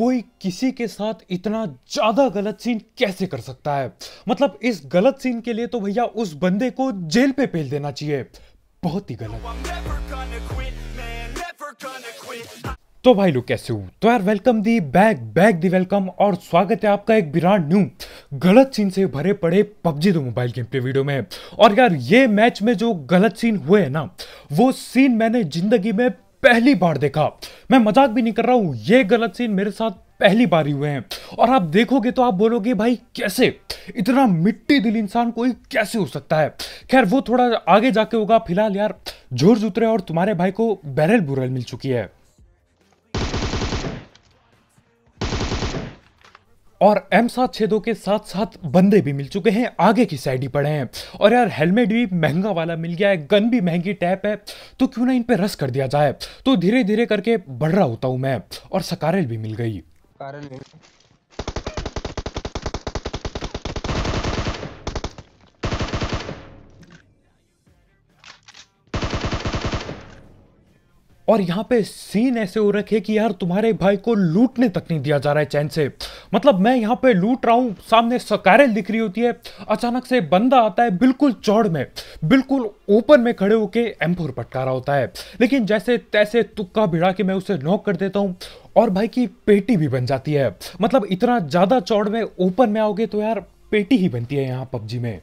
कोई किसी के साथ इतना ज़्यादा गलत सीन कैसे कर सकता है मतलब इस गलत सीन के लिए तो भैया उस बंदे को जेल पे पेल देना चाहिए बहुत ही गलत तो भाई लोग कैसे हो तो यार welcome the back back the welcome और स्वागत है आपका एक विराट न्यू गलत सीन से भरे पड़े पबजी दो मोबाइल गेम प्ले वीडियो में और यार ये मैच में जो गलत सीन हुए हैं ना वो सीन मैंने जिंदगी में पहली बार देखा मैं मजाक भी नहीं कर रहा हूं ये गलत सीन मेरे साथ पहली बार ही हुए हैं और आप देखोगे तो आप बोलोगे भाई कैसे इतना मिट्टी दिल इंसान कोई कैसे हो सकता है खैर वो थोड़ा आगे जाके होगा फिलहाल यार जोर जुतरे और तुम्हारे भाई को बैरल बुरल मिल चुकी है और एम सात छेदों के साथ साथ बंदे भी मिल चुके हैं आगे की साइड ही पड़े हैं और यार हेलमेट भी महंगा वाला मिल गया है गन भी महंगी टैप है तो क्यों ना इन पे रस कर दिया जाए तो धीरे धीरे करके बढ़ रहा होता हूँ मैं और सकारल भी मिल गई और यहाँ पे सीन ऐसे हो रखे कि यार तुम्हारे भाई को लूटने तक नहीं दिया जा रहा है चैन से मतलब मैं यहाँ पे लूट रहा हूँ सामने सकारें दिख रही होती है अचानक से बंदा आता है बिल्कुल चौड़ में बिल्कुल ओपन में खड़े होके एम्फोर पटका रहा होता है लेकिन जैसे तैसे तुक्का भिड़ा के मैं उसे नॉक कर देता हूँ और भाई की पेटी भी बन जाती है मतलब इतना ज़्यादा चौड़ में ओपन में आओगे तो यार पेटी ही बनती है यहाँ पबजी में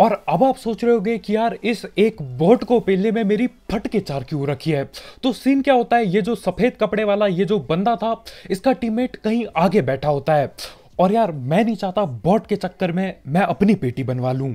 और अब आप सोच रहे होंगे कि यार इस एक बोट को पहले में मेरी फट के चार क्यों रखी है तो सीन क्या होता है ये जो सफ़ेद कपड़े वाला ये जो बंदा था इसका टीममेट कहीं आगे बैठा होता है और यार मैं नहीं चाहता बोट के चक्कर में मैं अपनी पेटी बनवा लू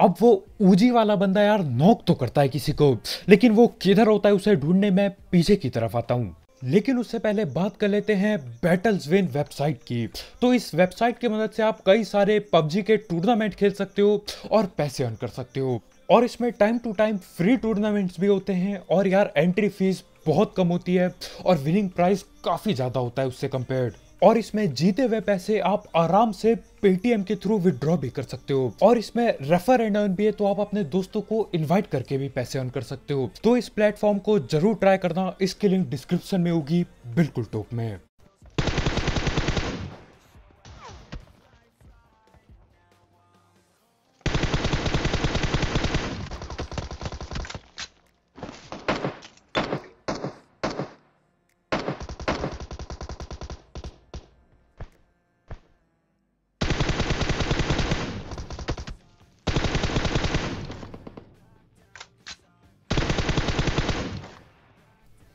अब वो ऊजी वाला बंदा यार नोक तो करता है किसी को लेकिन वो किधर होता है उसे ढूंढने में पीछे की तरफ आता हूं लेकिन उससे पहले बात कर लेते हैं बैटल्स विन वेबसाइट की तो इस वेबसाइट की मदद से आप कई सारे पबजी के टूर्नामेंट खेल सकते हो और पैसे अर्न कर सकते हो और इसमें time to time free tournaments भी होते हैं और यार एंट्री फीस बहुत कम होती है और विनिंग प्राइस काफ़ी ज़्यादा होता है उससे कंपेयर्ड और इसमें जीते हुए पैसे आप आराम से पेटीएम के थ्रू विद्रॉ भी कर सकते हो और इसमें रेफर एंड अर्न भी है तो आप अपने दोस्तों को इनवाइट करके भी पैसे अर्न कर सकते हो तो इस प्लेटफॉर्म को जरूर ट्राई करना इसकी लिंक डिस्क्रिप्शन में होगी बिल्कुल टॉप में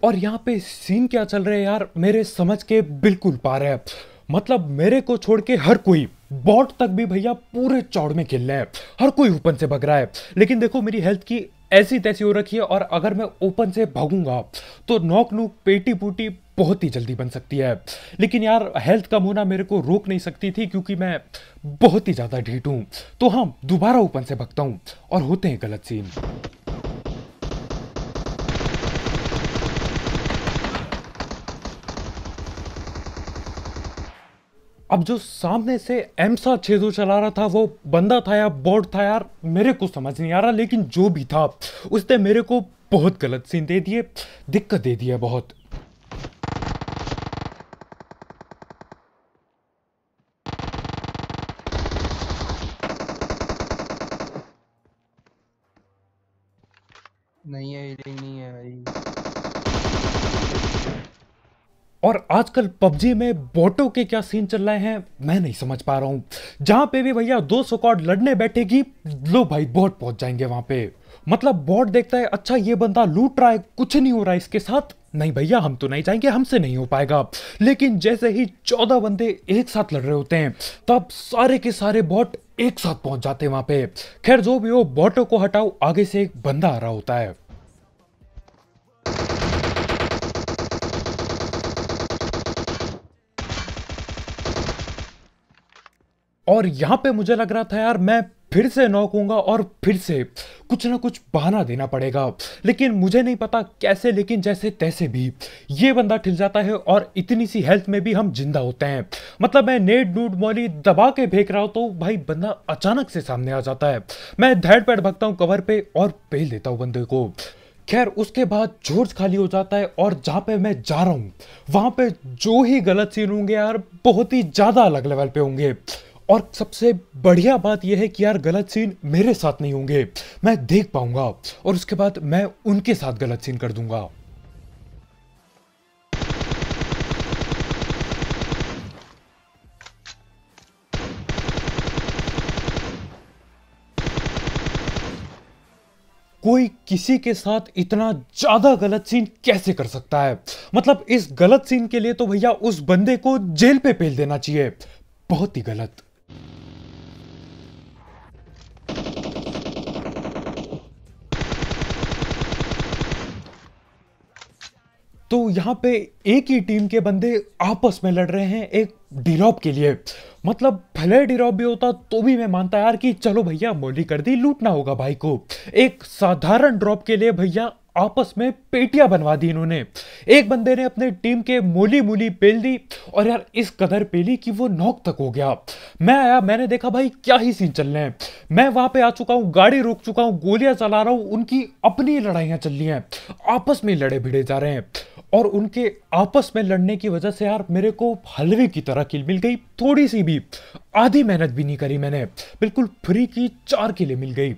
और यहाँ पे सीन क्या चल रहा है यार मेरे समझ के बिल्कुल पार है मतलब मेरे को छोड़ के हर कोई बॉट तक भी भैया पूरे चौड़ में खेल रहे हैं हर कोई ओपन से भग रहा है लेकिन देखो मेरी हेल्थ की ऐसी तैसी हो रखी है और अगर मैं ओपन से भागूंगा तो नोक नूक पेटी पूटी बहुत ही जल्दी बन सकती है लेकिन यार हेल्थ कम होना मेरे को रोक नहीं सकती थी क्योंकि मैं बहुत ही ज़्यादा ढीट हूं तो हाँ दोबारा ओपन से भगता हूँ और होते हैं गलत सीन अब जो सामने से एमसा छः चला रहा था वो बंदा था या बोर्ड था यार मेरे को समझ नहीं आ रहा लेकिन जो भी था उसने मेरे को बहुत गलत सीन दे दिए दिक्कत दे दी बहुत नहीं है और आजकल पबजी में बोटो के क्या सीन चल रहे हैं मैं नहीं समझ पा रहा हूँ जहाँ पे भी भैया दो सौ कॉड लड़ने बैठेगी लो भाई बोट पहुँच जाएंगे वहाँ पे मतलब बोट देखता है अच्छा ये बंदा लूट रहा है कुछ नहीं हो रहा है इसके साथ नहीं भैया हम तो नहीं जाएंगे हमसे नहीं हो पाएगा लेकिन जैसे ही चौदह बंदे एक साथ लड़ रहे होते हैं तब सारे के सारे बोट एक साथ पहुंच जाते हैं वहां पे खैर जो भी हो बोटो को हटाओ आगे से एक बंदा आ रहा होता है और यहाँ पे मुझे लग रहा था यार मैं फिर से नौकूंगा और फिर से कुछ ना कुछ बहाना देना पड़ेगा लेकिन मुझे नहीं पता कैसे लेकिन जैसे तैसे भी ये बंदा ठिल जाता है और इतनी सी हेल्थ में भी हम जिंदा होते हैं मतलब मैं नेट नूट मोली दबा के फेंक रहा हूँ तो भाई बंदा अचानक से सामने आ जाता है मैं धैड़ पैड भगता हूँ कवर पे और पेल देता हूँ बंदे को खैर उसके बाद जोर्ज खाली हो जाता है और जहाँ पे मैं जा रहा हूँ वहाँ पे जो ही गलत सीन होंगे यार बहुत ही ज़्यादा अलग लेवल पे होंगे और सबसे बढ़िया बात यह है कि यार गलत सीन मेरे साथ नहीं होंगे मैं देख पाऊंगा और उसके बाद मैं उनके साथ गलत सीन कर दूंगा कोई किसी के साथ इतना ज़्यादा गलत सीन कैसे कर सकता है मतलब इस गलत सीन के लिए तो भैया उस बंदे को जेल पे पेल देना चाहिए बहुत ही गलत तो यहाँ पे एक ही टीम के बंदे आपस में लड़ रहे हैं एक डिरॉप के लिए मतलब भले डिरॉप भी होता तो भी मैं मानता यार कि चलो भैया मोली कर दी लूटना होगा भाई को एक साधारण ड्रॉप के लिए भैया आपस में पेटियां बनवा दी इन्होंने एक बंदे ने अपने टीम के मोली मूली पेल दी और यार इस कदर पेली कि वो नॉक तक हो गया मैं आया मैंने देखा भाई क्या ही सीन चल रहे हैं मैं वहां पे आ चुका हूँ गाड़ी रोक चुका हूँ गोलियां चला रहा हूँ उनकी अपनी लड़ाइयां चल रही हैं आपस में लड़े भिड़े जा रहे हैं और उनके आपस में लड़ने की वजह से यार मेरे को हलवे की तरह किल मिल गई थोड़ी सी भी आधी मेहनत भी नहीं करी मैंने बिल्कुल फ्री की चार किले मिल गई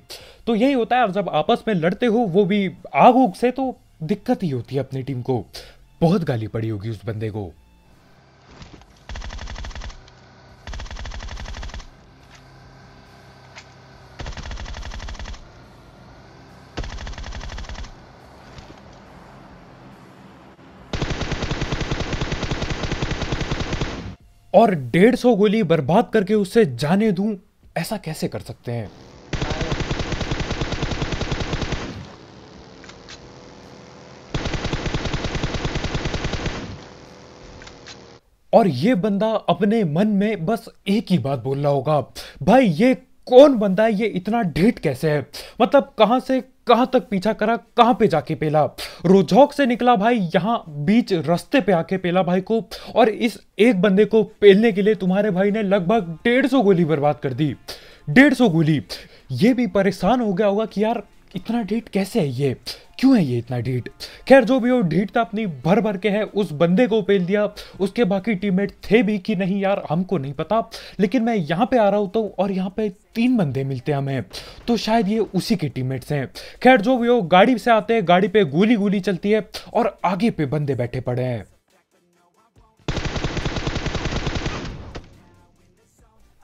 तो यही होता है जब आपस में लड़ते हो वो भी आग उग से तो दिक्कत ही होती है अपनी टीम को बहुत गाली पड़ी होगी उस बंदे को और डेढ़ सौ गोली बर्बाद करके उससे जाने दूं ऐसा कैसे कर सकते हैं और ये बंदा अपने मन में बस एक ही बात बोल रहा होगा भाई ये कौन बंदा है ये इतना ढीठ कैसे है मतलब कहां से कहां तक पीछा करा कहां पे जाके पेला रोजौक से निकला भाई यहां बीच रास्ते पे आके पेला भाई को और इस एक बंदे को पेलने के लिए तुम्हारे भाई ने लगभग डेढ़ सौ गोली बर्बाद कर दी डेढ़ सौ गोली ये भी परेशान हो गया होगा कि यार इतना ढीठ कैसे है ये क्यों है ये इतना ढीठ खैर जो भी हो ढीठ तो अपनी भर भर के है उस बंदे को पेल दिया उसके बाकी टीममेट थे भी कि नहीं यार हमको नहीं पता लेकिन मैं यहाँ पे आ रहा होता हूँ और यहाँ पे तीन बंदे मिलते हैं हमें तो शायद ये उसी के टीममेट्स हैं खैर जो भी हो गाड़ी से आते हैं गाड़ी पे गोली गोली चलती है और आगे पे बंदे बैठे पड़े हैं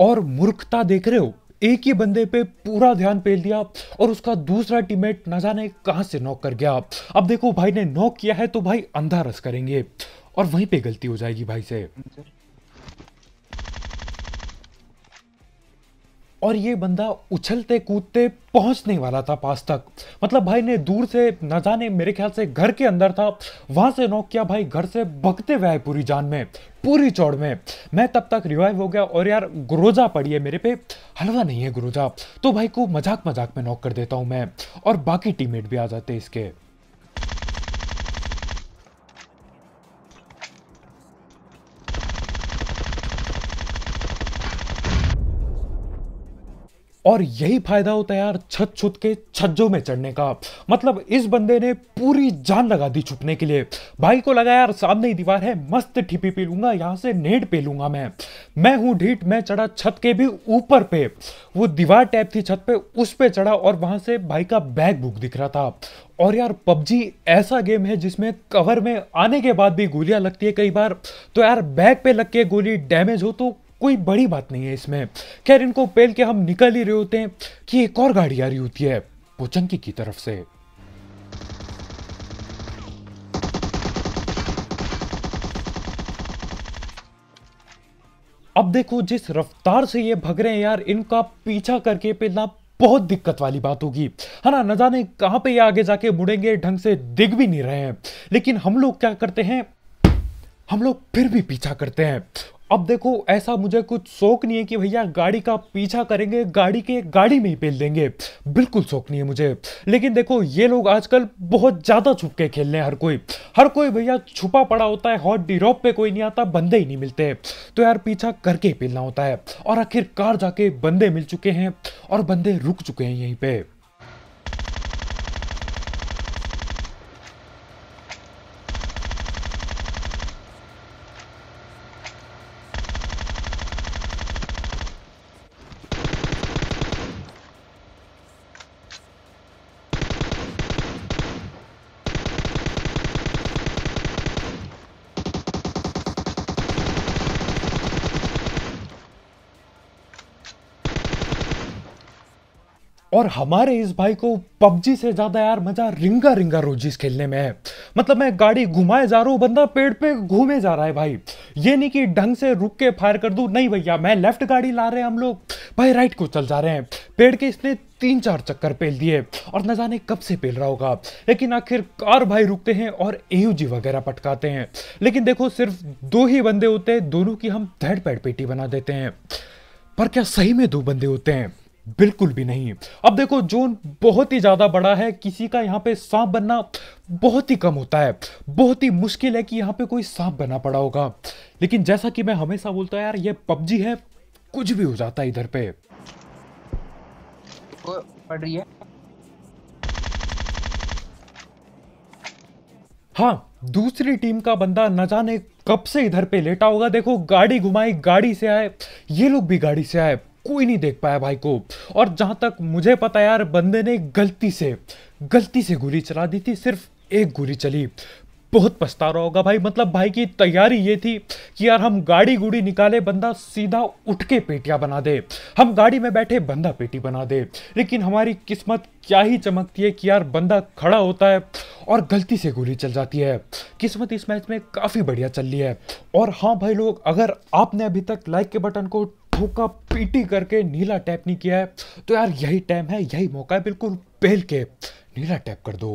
और मूर्खता देख रहे हो एक ही बंदे पे पूरा ध्यान पेल दिया और उसका दूसरा टीममेट न जाने कहाँ से नॉक कर गया अब देखो भाई ने नॉक किया है तो भाई अंधा रस करेंगे और वहीं पे गलती हो जाएगी भाई से और ये बंदा उछलते कूदते पहुंचने वाला था पास तक मतलब भाई ने दूर से न जाने मेरे ख्याल से घर के अंदर था वहां से नॉक किया भाई घर से भगते हुए पूरी जान में पूरी चौड़ में मैं तब तक रिवाइव हो गया और यार गुरोजा पड़ी है मेरे पे हलवा नहीं है गुरोजा तो भाई को मजाक मजाक में नॉक कर देता हूँ मैं और बाकी टीममेट भी आ जाते इसके और यही फायदा होता है यार छत छुत के छज्जों में चढ़ने का मतलब इस बंदे ने पूरी जान लगा दी छुपने के लिए भाई को लगा यार सामने ही दीवार है मस्त ठिपी पी लूंगा यहाँ से नेट पे लूंगा मैं मैं हूँ ढीठ मैं चढ़ा छत के भी ऊपर पे वो दीवार टाइप थी छत पे उस पे चढ़ा और वहां से भाई का बैग बुक दिख रहा था और यार पबजी ऐसा गेम है जिसमें कवर में आने के बाद भी गोलियां लगती है कई बार तो यार बैग पे लग के गोली डैमेज हो तो कोई बड़ी बात नहीं है इसमें खैर इनको पेल के हम निकल ही रहे होते हैं कि एक और गाड़ी आ रही होती है पोचंकी की तरफ से अब देखो जिस रफ्तार से ये भग रहे हैं यार इनका पीछा करके पेलना बहुत दिक्कत वाली बात होगी है ना न जाने कहां पे ये आगे जाके मुड़ेंगे ढंग से दिख भी नहीं रहे हैं लेकिन हम लोग क्या करते हैं हम लोग फिर भी पीछा करते हैं अब देखो ऐसा मुझे कुछ शौक नहीं है कि भैया गाड़ी का पीछा करेंगे गाड़ी के गाड़ी में ही पेल देंगे बिल्कुल शौक नहीं है मुझे लेकिन देखो ये लोग आजकल बहुत ज़्यादा छुप के खेल रहे हैं हर कोई हर कोई भैया छुपा पड़ा होता है हॉट डी पे कोई नहीं आता बंदे ही नहीं मिलते तो यार पीछा करके ही पेलना होता है और आखिरकार जाके बंदे मिल चुके हैं और बंदे रुक चुके हैं यहीं पर और हमारे इस भाई को पबजी से ज़्यादा यार मज़ा रिंगा रिंगा रोजीज खेलने में है मतलब मैं गाड़ी घुमाए जा रहा हूँ बंदा पेड़ पे घूमे जा रहा है भाई ये नहीं कि ढंग से रुक के फायर कर दू नहीं भैया मैं लेफ्ट गाड़ी ला रहे हैं हम लोग भाई राइट को चल जा रहे हैं पेड़ के इसने तीन चार चक्कर पेल दिए और न जाने कब से पेल रहा होगा लेकिन आखिर कार भाई रुकते हैं और एयूजी वगैरह पटकाते हैं लेकिन देखो सिर्फ दो ही बंदे होते हैं दोनों की हम धड़ पेड़ पेटी बना देते हैं पर क्या सही में दो बंदे होते हैं बिल्कुल भी नहीं अब देखो जोन बहुत ही ज़्यादा बड़ा है किसी का यहाँ पे सांप बनना बहुत ही कम होता है बहुत ही मुश्किल है कि यहाँ पे कोई सांप बना पड़ा होगा लेकिन जैसा कि मैं हमेशा बोलता हूँ यार ये पबजी है कुछ भी हो जाता है इधर पे है हाँ दूसरी टीम का बंदा न जाने कब से इधर पे लेटा होगा देखो गाड़ी घुमाई गाड़ी से आए ये लोग भी गाड़ी से आए कोई नहीं देख पाया भाई को और जहाँ तक मुझे पता यार बंदे ने गलती से गलती से गोली चला दी थी सिर्फ एक गोली चली बहुत पछता रहा होगा भाई मतलब भाई की तैयारी ये थी कि यार हम गाड़ी गुड़ी निकाले बंदा सीधा उठ के पेटिया बना दे हम गाड़ी में बैठे बंदा पेटी बना दे लेकिन हमारी किस्मत क्या ही चमकती है कि यार बंदा खड़ा होता है और गलती से गोली चल जाती है किस्मत इस मैच में काफ़ी बढ़िया चल रही है और हाँ भाई लोग अगर आपने अभी तक लाइक के बटन को धोखा पीटी करके नीला टैप नहीं किया है तो यार यही टाइम है यही मौका है बिल्कुल पहल के नीला टैप कर दो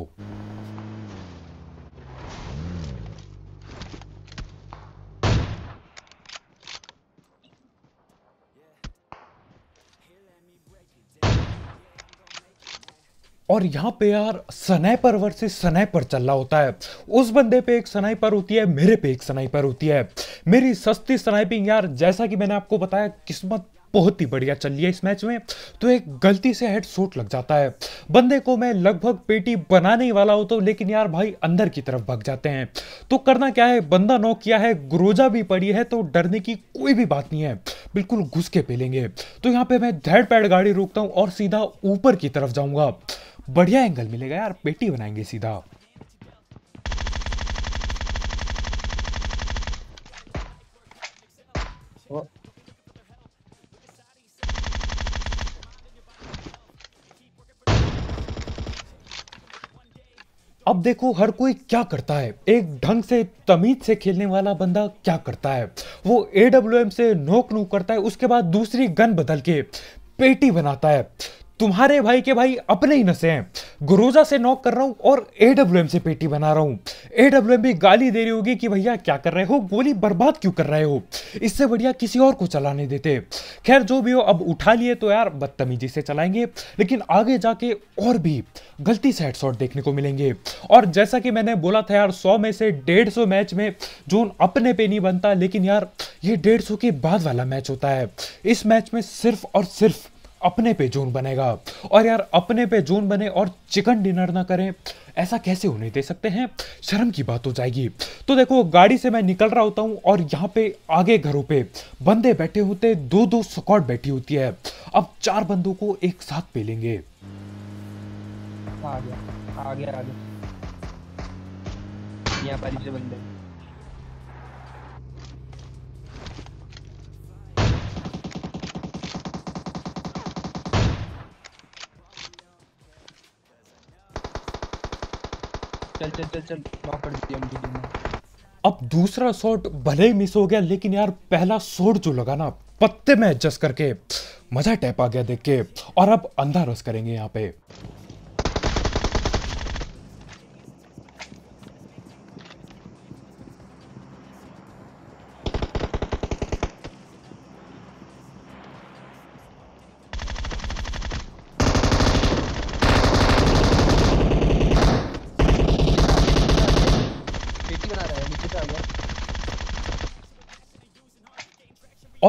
और यहाँ पे यार सनाइपर वर्सेस सनाइपर चल रहा होता है उस बंदे पे एक सनाइपर होती है मेरे पे एक सनाइपर होती है मेरी सस्ती स्नाइपिंग यार जैसा कि मैंने आपको बताया किस्मत बहुत ही बढ़िया चल रही है इस मैच में तो एक गलती से हेड शॉट लग जाता है बंदे को मैं लगभग पेटी बनाने ही वाला होता हूँ लेकिन यार भाई अंदर की तरफ भग जाते हैं तो करना क्या है बंदा नॉक किया है ग्रोजा भी पड़ी है तो डरने की कोई भी बात नहीं है बिल्कुल घुस के पेलेंगे तो यहाँ पे मैं धैड़ पैड गाड़ी रोकता हूँ और सीधा ऊपर की तरफ जाऊँगा बढ़िया एंगल मिलेगा यार पेटी बनाएंगे सीधा अब देखो हर कोई क्या करता है एक ढंग से तमीज से खेलने वाला बंदा क्या करता है वो ए से नोक नोक करता है उसके बाद दूसरी गन बदल के पेटी बनाता है तुम्हारे भाई के भाई अपने ही नशे हैं गुरोजा से नॉक कर रहा हूँ और ए से पेटी बना रहा हूँ ए भी गाली दे रही होगी कि भैया क्या कर रहे हो गोली बर्बाद क्यों कर रहे हो इससे बढ़िया किसी और को चलाने देते खैर जो भी हो अब उठा लिए तो यार बदतमीजी से चलाएंगे लेकिन आगे जाके और भी गलती से हेडशॉट देखने को मिलेंगे और जैसा कि मैंने बोला था यार सौ में से डेढ़ सौ मैच में जोन अपने पे नहीं बनता लेकिन यार ये डेढ़ सौ के बाद वाला मैच होता है इस मैच में सिर्फ और सिर्फ अपने पे जोन बनेगा और यार अपने पे जोन बने और चिकन डिनर ना करें ऐसा कैसे होने दे सकते हैं शर्म की बात हो जाएगी तो देखो गाड़ी से मैं निकल रहा होता हूँ और यहाँ पे आगे घरों पे बंदे बैठे होते दो दो सकॉट बैठी होती है अब चार बंदों को एक साथ पे लेंगे आ गया आ गया आ गया यहाँ पर बंदे चल चल चल चल कर दिया अब दूसरा शॉट भले ही मिस हो गया लेकिन यार पहला शॉट जो लगा ना पत्ते में एडजस्ट करके मजा टैप आ गया देख के और अब अंधा रस करेंगे यहाँ पे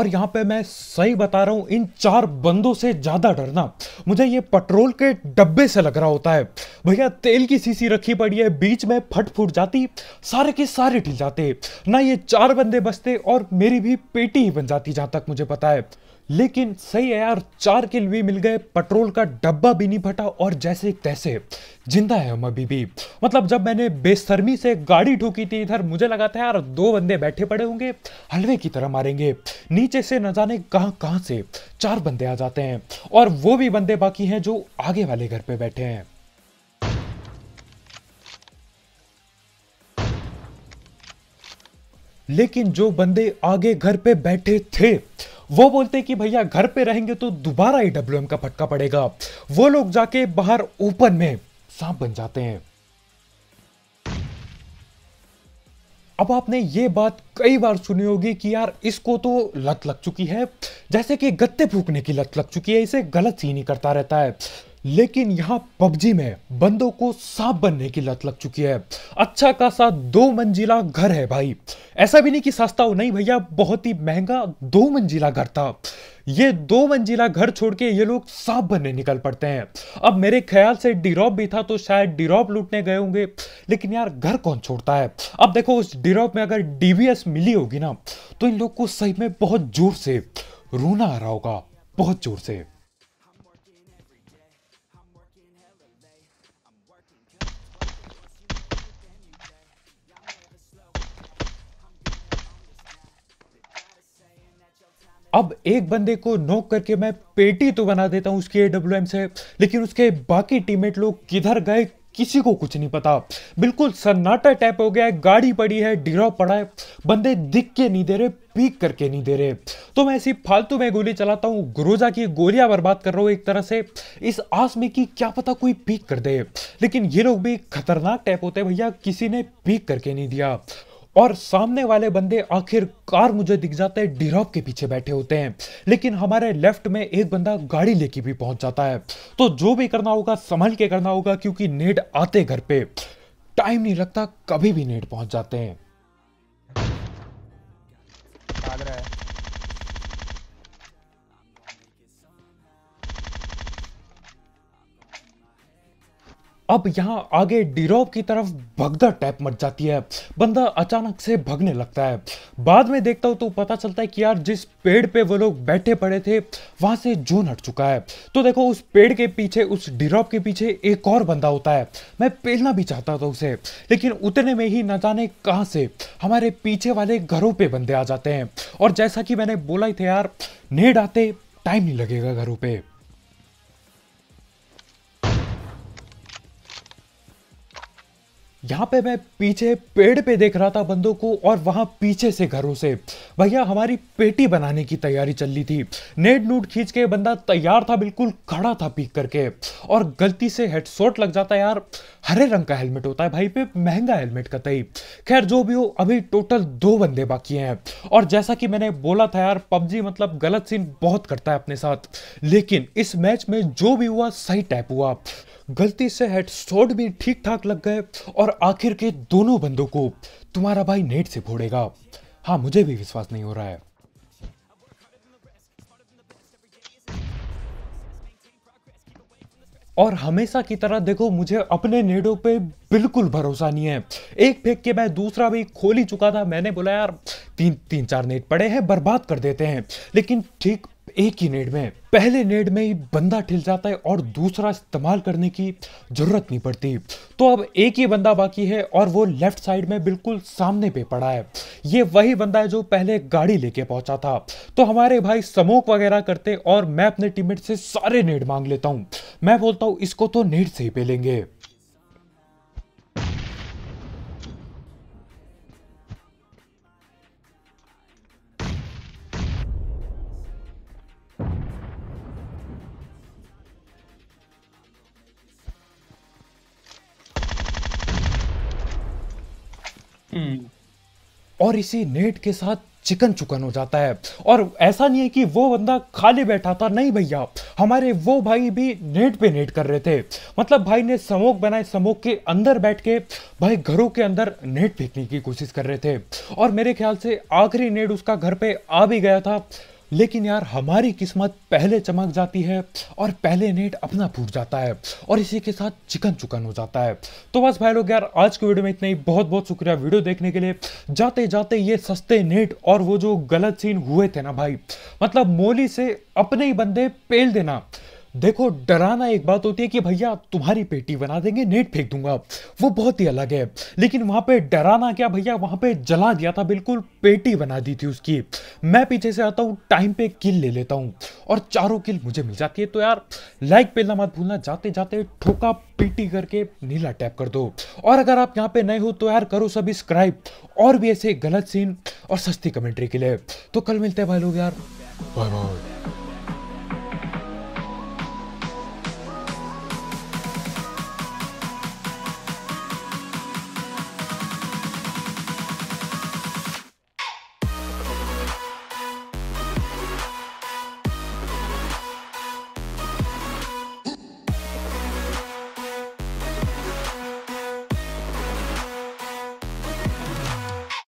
और यहाँ पे मैं सही बता रहा हूँ इन चार बंदों से ज़्यादा डरना मुझे ये पेट्रोल के डब्बे से लग रहा होता है भैया तेल की सीसी रखी पड़ी है बीच में फट फूट जाती सारे के सारे ढिल जाते ना ये चार बंदे बसते और मेरी भी पेटी ही बन जाती जहां तक मुझे पता है लेकिन सही है यार चार के लिए मिल गए पेट्रोल का डब्बा भी नहीं फटा और जैसे तैसे जिंदा है हम अभी भी मतलब जब मैंने बेसरमी से गाड़ी ठोकी थी इधर मुझे लगा था यार दो बंदे बैठे पड़े होंगे हलवे की तरह मारेंगे नीचे से न जाने कहाँ कहां से चार बंदे आ जाते हैं और वो भी बंदे बाकी हैं जो आगे वाले घर पे बैठे हैं लेकिन जो बंदे आगे घर पे बैठे थे वो बोलते कि भैया घर पे रहेंगे तो दोबारा ही डब्ल्यू का फटका पड़ेगा वो लोग जाके बाहर ओपन में सांप बन जाते हैं अब आपने ये बात कई बार सुनी होगी कि यार इसको तो लत लग चुकी है जैसे कि गत्ते फूकने की लत लग चुकी है इसे गलत ही नहीं करता रहता है लेकिन यहाँ पबजी में बंदों को सांप बनने की लत लग चुकी है अच्छा खासा दो मंजिला घर है भाई ऐसा भी नहीं कि सस्ता हो नहीं भैया बहुत ही महंगा दो मंजिला घर था ये दो मंजिला घर छोड़ के ये लोग सांप बनने निकल पड़ते हैं अब मेरे ख्याल से डिरोप भी था तो शायद डिरोप लूटने गए होंगे लेकिन यार घर कौन छोड़ता है अब देखो उस डिरोप में अगर डीवीएस मिली होगी ना तो इन लोग को सही में बहुत जोर से रोना आ रहा होगा बहुत जोर से अब एक बंदे को नोक करके मैं पेटी तो बना देता हूँ उसके ए से लेकिन उसके बाकी टीममेट लोग किधर गए किसी को कुछ नहीं पता बिल्कुल सन्नाटा टाइप हो गया है गाड़ी पड़ी है डिरा पड़ा है बंदे दिख के नहीं दे रहे पीक करके नहीं दे रहे तो मैं ऐसी फालतू में गोली चलाता हूँ गुरोजा की गोलियां बर्बाद कर रहा हूँ एक तरह से इस आस में कि क्या पता कोई पीक कर दे लेकिन ये लोग भी खतरनाक टाइप होते भैया किसी ने पीक करके नहीं दिया और सामने वाले बंदे आखिरकार मुझे दिख जाते हैं डिरॉप के पीछे बैठे होते हैं लेकिन हमारे लेफ्ट में एक बंदा गाड़ी लेके भी पहुंच जाता है तो जो भी करना होगा संभल के करना होगा क्योंकि नेट आते घर पे टाइम नहीं लगता कभी भी नेट पहुंच जाते हैं अब यहाँ आगे डिरोव की तरफ भगदड़ टाइप मच जाती है बंदा अचानक से भगने लगता है बाद में देखता हूँ तो पता चलता है कि यार जिस पेड़ पे वो लोग बैठे पड़े थे वहां से जून हट चुका है तो देखो उस पेड़ के पीछे उस डिरोव के पीछे एक और बंदा होता है मैं पेलना भी चाहता था उसे लेकिन उतने में ही न जाने कहाँ से हमारे पीछे वाले घरों पर बंदे आ जाते हैं और जैसा कि मैंने बोला ही था यार नेड आते टाइम नहीं लगेगा घरों पर यहाँ पे मैं पीछे पेड़ पे देख रहा था बंदों को और वहाँ पीछे से घरों से भैया हमारी पेटी बनाने की तैयारी चल रही थी नेट नूट खींच के बंदा तैयार था बिल्कुल खड़ा था पीक करके और गलती से हेडशॉट लग जाता है यार हरे रंग का हेलमेट होता है भाई पे महंगा हेलमेट का तई खैर जो भी हो अभी टोटल दो बंदे बाकी हैं और जैसा कि मैंने बोला था यार पबजी मतलब गलत सीन बहुत करता है अपने साथ लेकिन इस मैच में जो भी हुआ सही टाइप हुआ गलती से हेडशॉट भी ठीक ठाक लग गए और आखिर के दोनों बंदों को तुम्हारा भाई नेट से फोड़ेगा हाँ मुझे भी विश्वास नहीं हो रहा है और हमेशा की तरह देखो मुझे अपने नेडो पे बिल्कुल भरोसा नहीं है एक फेंक के मैं दूसरा भी खोल ही चुका था मैंने बोला यार तीन तीन चार नेट पड़े हैं बर्बाद कर देते हैं लेकिन ठीक एक ही नेड में पहले नेड में ही बंदा ठिल जाता है और दूसरा इस्तेमाल करने की ज़रूरत नहीं पड़ती तो अब एक ही बंदा बाकी है और वो लेफ्ट साइड में बिल्कुल सामने पे पड़ा है ये वही बंदा है जो पहले गाड़ी लेके पहुंचा था तो हमारे भाई समोक वगैरह करते और मैं अपने टीममेट से सारे नेड मांग लेता हूँ मैं बोलता हूँ इसको तो नेड से ही पे लेंगे और इसी नेट के साथ चिकन चुकन हो जाता है और ऐसा नहीं है कि वो बंदा खाली बैठा था नहीं भैया हमारे वो भाई भी नेट पे नेट कर रहे थे मतलब भाई ने समोक बनाए समोक के अंदर बैठ के भाई घरों के अंदर नेट फेंकने की कोशिश कर रहे थे और मेरे ख्याल से आखिरी नेट उसका घर पे आ भी गया था लेकिन यार हमारी किस्मत पहले चमक जाती है और पहले नेट अपना फूट जाता है और इसी के साथ चिकन चुकन हो जाता है तो बस भाई लोग यार आज के वीडियो में इतना ही बहुत बहुत शुक्रिया वीडियो देखने के लिए जाते जाते ये सस्ते नेट और वो जो गलत सीन हुए थे ना भाई मतलब मोली से अपने ही बंदे पेल देना देखो डराना एक बात होती है कि भैया तुम्हारी पेटी बना देंगे नेट फेंक दूंगा वो बहुत ही अलग है लेकिन वहां पे डराना क्या भैया वहां पे जला दिया था बिल्कुल पेटी बना दी थी उसकी मैं पीछे से आता हूँ टाइम पे किल ले लेता हूँ और चारों किल मुझे मिल जाती है तो यार लाइक पेलना मत भूलना जाते जाते ठोका पीटी करके नीला टैप कर दो और अगर आप यहाँ पे नए हो तो यार करो सब्सक्राइब और भी ऐसे गलत सीन और सस्ती कमेंट्री के लिए तो कल मिलते हैं भाई लोग यार बाय बाय